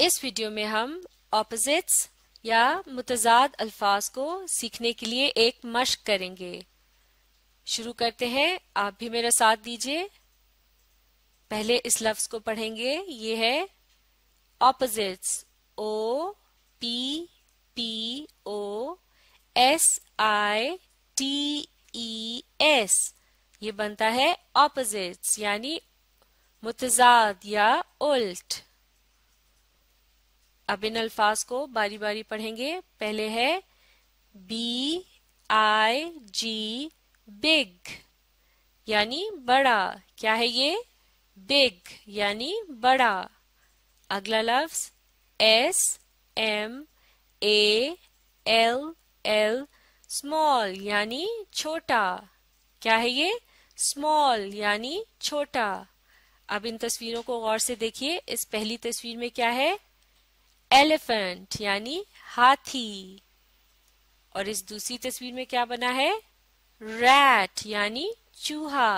इस वीडियो में हम ऑपोजिट्स या मुतजाद अल्फाज को सीखने के लिए एक मश्क करेंगे शुरू करते हैं आप भी मेरा साथ दीजिए पहले इस लफ्ज को पढ़ेंगे ये है opposites O P P O S I T E S ये बनता है ऑपोजिट्स यानी मुतजाद या उल्ट अब इन अल्फाज को बारी बारी पढ़ेंगे पहले है बी आई जी बिग यानी बड़ा क्या है ये बिग यानी बड़ा अगला लफ्ज S M A L L small यानी छोटा क्या है ये स्मॉल यानी छोटा अब इन तस्वीरों को गौर से देखिए इस पहली तस्वीर में क्या है एलिफेंट यानी हाथी और इस दूसरी तस्वीर में क्या बना है रैट यानी चूहा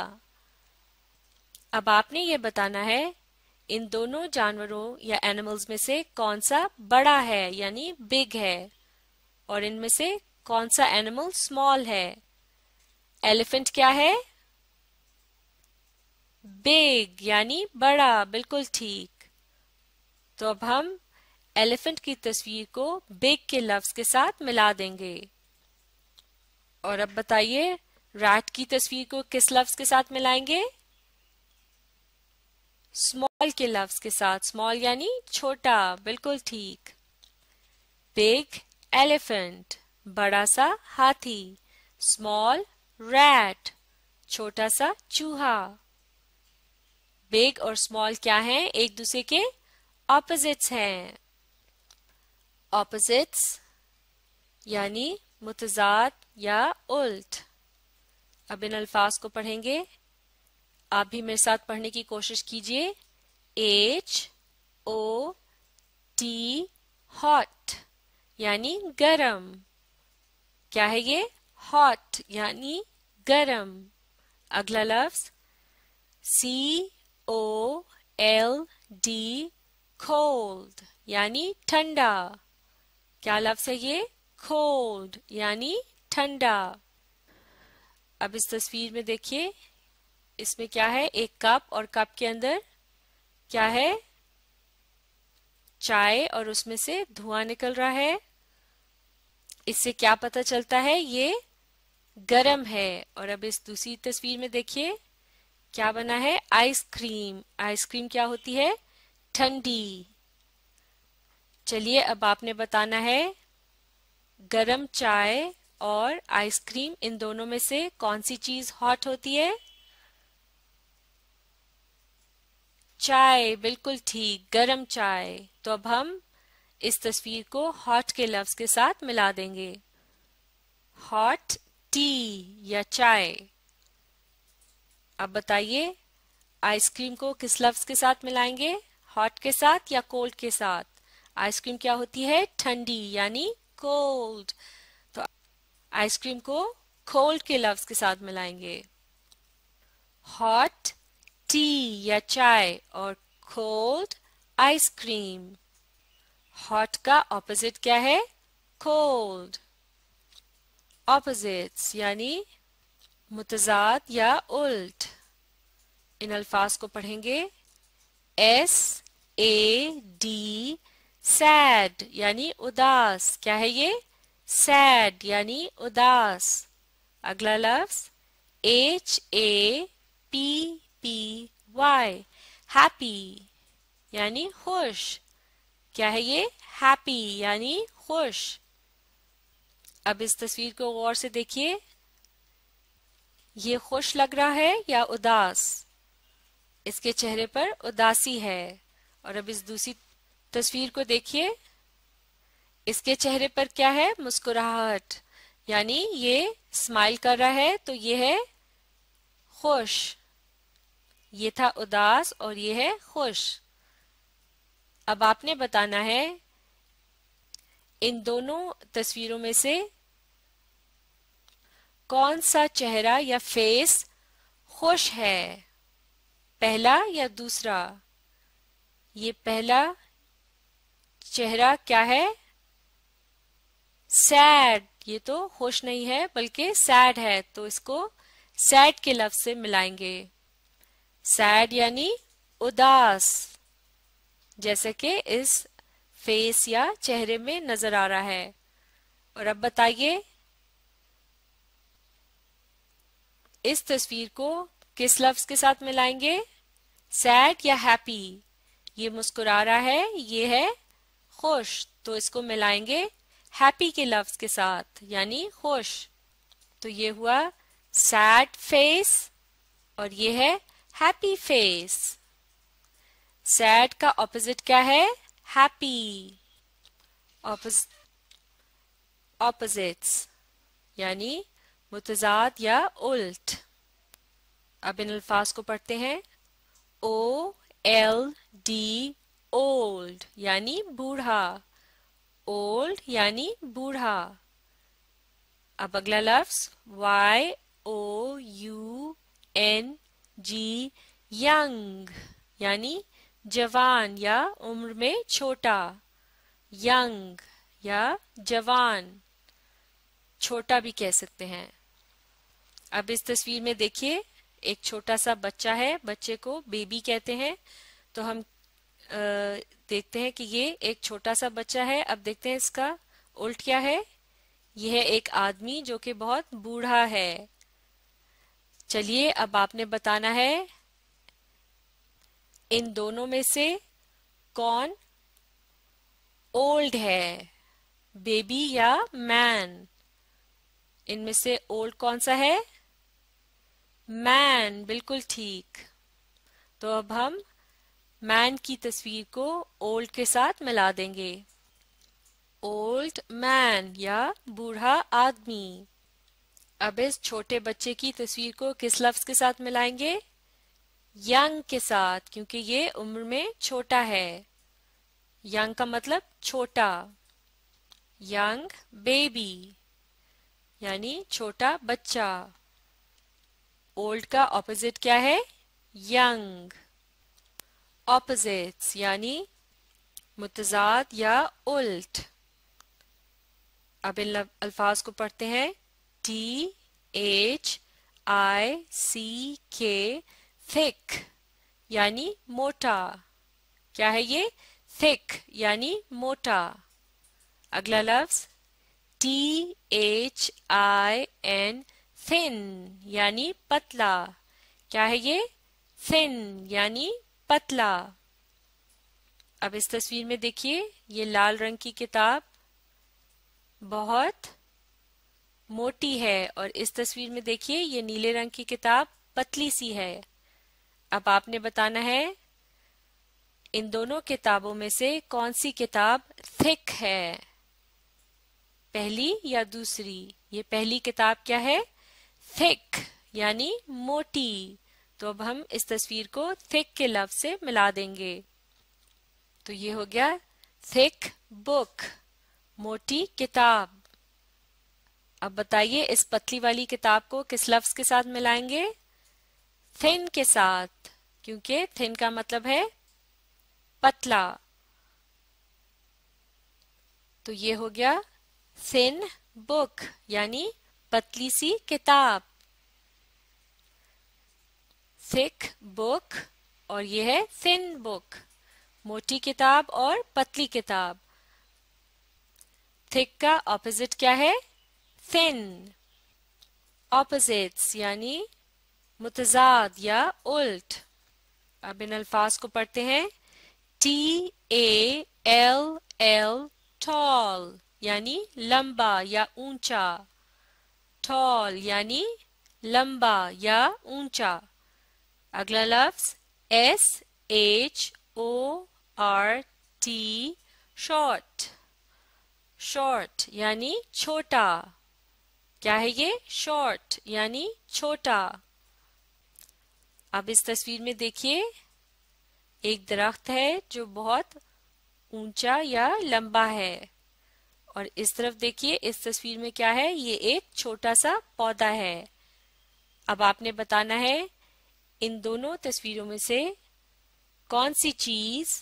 अब आपने ये बताना है इन दोनों जानवरों या एनिमल्स में से कौन सा बड़ा है यानी बिग है और इनमें से कौन सा एनिमल स्मॉल है एलिफेंट क्या है बिग यानी बड़ा बिल्कुल ठीक तो अब हम एलिफेंट की तस्वीर को बिग के लफ्ज के साथ मिला देंगे और अब बताइए रैट की तस्वीर को किस लफ्ज के साथ मिलाएंगे स्मॉल के लफ्ज के साथ स्मॉल यानी छोटा बिल्कुल ठीक बिग एलिफेंट बड़ा सा हाथी स्मॉल रैट छोटा सा चूहा बिग और स्मॉल क्या हैं एक दूसरे के ऑपोजिट्स हैं opposites यानी मुतजाद या उल्ट अब इन अल्फाज को पढ़ेंगे आप भी मेरे साथ पढ़ने की कोशिश कीजिए एच ओ टी हॉट यानी गरम क्या है ये हॉट यानी गरम अगला लफ्ज C O L D cold यानी ठंडा क्या लफ्ज है ये कोल्ड यानी ठंडा अब इस तस्वीर में देखिए इसमें क्या है एक कप और कप के अंदर क्या है चाय और उसमें से धुआं निकल रहा है इससे क्या पता चलता है ये गरम है और अब इस दूसरी तस्वीर में देखिए क्या बना है आइसक्रीम आइसक्रीम क्या होती है ठंडी चलिए अब आपने बताना है गरम चाय और आइसक्रीम इन दोनों में से कौन सी चीज हॉट होती है चाय बिल्कुल ठीक गरम चाय तो अब हम इस तस्वीर को हॉट के लफ्ज के साथ मिला देंगे हॉट टी या चाय अब बताइए आइसक्रीम को किस लफ्ज के साथ मिलाएंगे हॉट के साथ या कोल्ड के साथ आइसक्रीम क्या होती है ठंडी यानी कोल्ड तो आइसक्रीम को कोल्ड के लफ्ज के साथ मिलाएंगे हॉट टी या चाय और कोल्ड आइसक्रीम हॉट का ऑपोजिट क्या है कोल्ड ऑपोजिट्स यानी मुतजाद या उल्ट इन अल्फाज को पढ़ेंगे एस ए डी सैड यानी उदास क्या है ये सैड यानी उदास अगला लफ्स H A P P Y happy यानी खुश क्या है ये हैप्पी यानी खुश अब इस तस्वीर को गौर से देखिए ये खुश लग रहा है या उदास इसके चेहरे पर उदासी है और अब इस दूसरी तस्वीर को देखिए इसके चेहरे पर क्या है मुस्कुराहट यानी ये स्माइल कर रहा है तो ये है खुश ये था उदास और ये है खुश अब आपने बताना है इन दोनों तस्वीरों में से कौन सा चेहरा या फेस खुश है पहला या दूसरा ये पहला चेहरा क्या है सैड ये तो होश नहीं है बल्कि सैड है तो इसको सैड के लफ्ज से मिलाएंगे सैड यानी उदास जैसे कि इस फेस या चेहरे में नजर आ रहा है और अब बताइए इस तस्वीर को किस लफ्ज के साथ मिलाएंगे सैड या हैप्पी ये मुस्कुरा रहा है ये है खुश तो इसको मिलाएंगे हैप्पी के लफ्ज के साथ यानी खुश तो ये हुआ सैड फेस और ये है हैप्पी फेस सैड का ऑपोजिट क्या है हैप्पी ऑपोजिट्स यानी मुतजाद या उल्ट अब इन अल्फाज को पढ़ते हैं ओ एल डी ओल्ड यानी बूढ़ा ओल्ड यानी बूढ़ा अब अगला लफ्स Y O U N G young यानी जवान या उम्र में छोटा यंग या जवान छोटा भी कह सकते हैं अब इस तस्वीर में देखिए एक छोटा सा बच्चा है बच्चे को बेबी कहते हैं तो हम देखते हैं कि ये एक छोटा सा बच्चा है अब देखते हैं इसका उल्ट क्या है यह एक आदमी जो कि बहुत बूढ़ा है चलिए अब आपने बताना है इन दोनों में से कौन ओल्ड है बेबी या मैन इनमें से ओल्ड कौन सा है मैन बिल्कुल ठीक तो अब हम मैन की तस्वीर को ओल्ड के साथ मिला देंगे ओल्ड मैन या बूढ़ा आदमी अब इस छोटे बच्चे की तस्वीर को किस लफ्ज के साथ मिलाएंगे यंग के साथ क्योंकि ये उम्र में छोटा है यंग का मतलब छोटा यंग बेबी यानी छोटा बच्चा ओल्ड का ऑपोजिट क्या है यंग ऑपोजिट यानी मुतजाद या उल्ट अब इन अल्फाज को पढ़ते हैं टी एच आई सी के थिक यानी मोटा क्या है ये थिक यानी मोटा अगला लफ्ज T H I N thin यानी पतला क्या है ये थिन यानी पतला अब इस तस्वीर में देखिए ये लाल रंग की किताब बहुत मोटी है और इस तस्वीर में देखिए ये नीले रंग की किताब पतली सी है अब आपने बताना है इन दोनों किताबों में से कौन सी किताब थिक है पहली या दूसरी ये पहली किताब क्या है थिक यानी मोटी तो अब हम इस तस्वीर को थिक के लफ्ज से मिला देंगे तो ये हो गया थिक बुक मोटी किताब अब बताइए इस पतली वाली किताब को किस लफ्ज के साथ मिलाएंगे थिन के साथ क्योंकि थिन का मतलब है पतला तो ये हो गया थिन बुक यानी पतली सी किताब थिक बुक और ये है थिन बुक मोटी किताब और पतली किताब थिक का ऑपोजिट क्या है थिन ऑपोजिट्स यानी मुतजाद या उल्ट अब इन अल्फाज को पढ़ते हैं T A L L tall यानी लंबा या ऊंचा टॉल यानी लंबा या ऊंचा अगला लफ्ज S H O R T short short यानी छोटा क्या है ये शॉर्ट यानी छोटा अब इस तस्वीर में देखिए एक दरख्त है जो बहुत ऊंचा या लंबा है और इस तरफ देखिए इस तस्वीर में क्या है ये एक छोटा सा पौधा है अब आपने बताना है इन दोनों तस्वीरों में से कौन सी चीज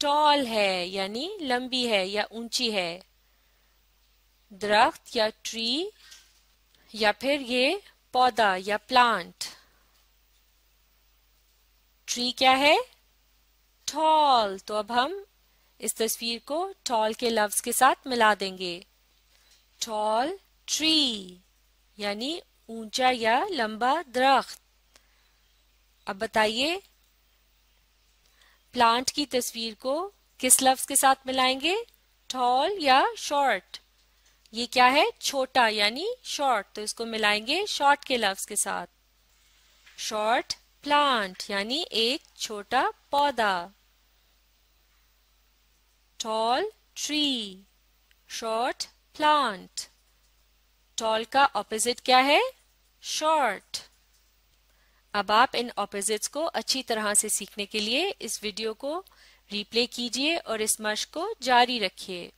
टॉल है यानी लंबी है या ऊंची है दरख्त या ट्री या फिर ये पौधा या प्लांट ट्री क्या है टॉल तो अब हम इस तस्वीर को टॉल के लफ्ज के साथ मिला देंगे टॉल ट्री यानी ऊंचा या लंबा दरख्त अब बताइए प्लांट की तस्वीर को किस लफ्ज के साथ मिलाएंगे टॉल या शॉर्ट ये क्या है छोटा यानी शॉर्ट तो इसको मिलाएंगे शॉर्ट के लफ्ज के साथ शॉर्ट प्लांट यानी एक छोटा पौधा tall tree short plant tall का ऑपोजिट क्या है शॉर्ट अब आप इन ऑपोजिट्स को अच्छी तरह से सीखने के लिए इस वीडियो को रिप्ले कीजिए और इस मश को जारी रखिए